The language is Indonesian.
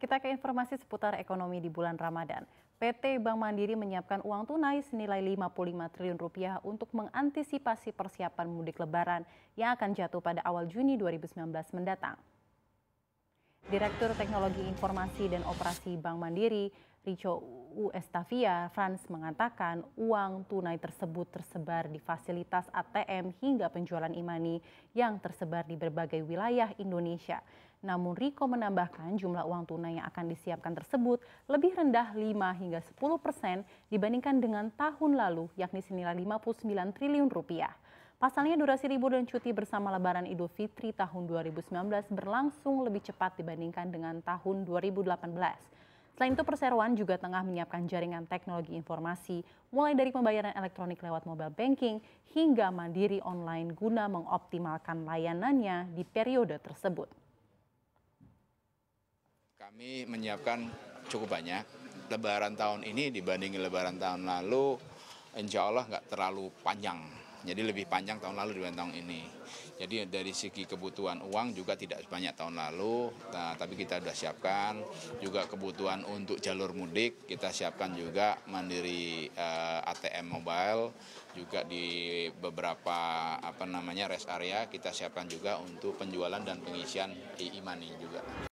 Kita ke informasi seputar ekonomi di bulan Ramadan. PT Bank Mandiri menyiapkan uang tunai senilai 55 triliun rupiah untuk mengantisipasi persiapan mudik lebaran yang akan jatuh pada awal Juni 2019 mendatang. Direktur Teknologi Informasi dan Operasi Bank Mandiri, Rico U. Estafia, Franz mengatakan uang tunai tersebut tersebar di fasilitas ATM hingga penjualan imani yang tersebar di berbagai wilayah Indonesia. Namun Riko menambahkan jumlah uang tunai yang akan disiapkan tersebut lebih rendah 5 hingga 10 persen dibandingkan dengan tahun lalu yakni senilai 59 triliun rupiah. Pasalnya durasi libur dan cuti bersama Lebaran Idul Fitri tahun 2019 berlangsung lebih cepat dibandingkan dengan tahun 2018. Selain itu perseroan juga tengah menyiapkan jaringan teknologi informasi mulai dari pembayaran elektronik lewat mobile banking hingga mandiri online guna mengoptimalkan layanannya di periode tersebut. Kami menyiapkan cukup banyak. Lebaran tahun ini dibanding lebaran tahun lalu, insya Allah nggak terlalu panjang jadi lebih panjang tahun lalu dibanding tahun ini. Jadi dari segi kebutuhan uang juga tidak sebanyak tahun lalu, nah, tapi kita sudah siapkan juga kebutuhan untuk jalur mudik, kita siapkan juga mandiri eh, ATM mobile juga di beberapa apa namanya rest area kita siapkan juga untuk penjualan dan pengisian e-money juga.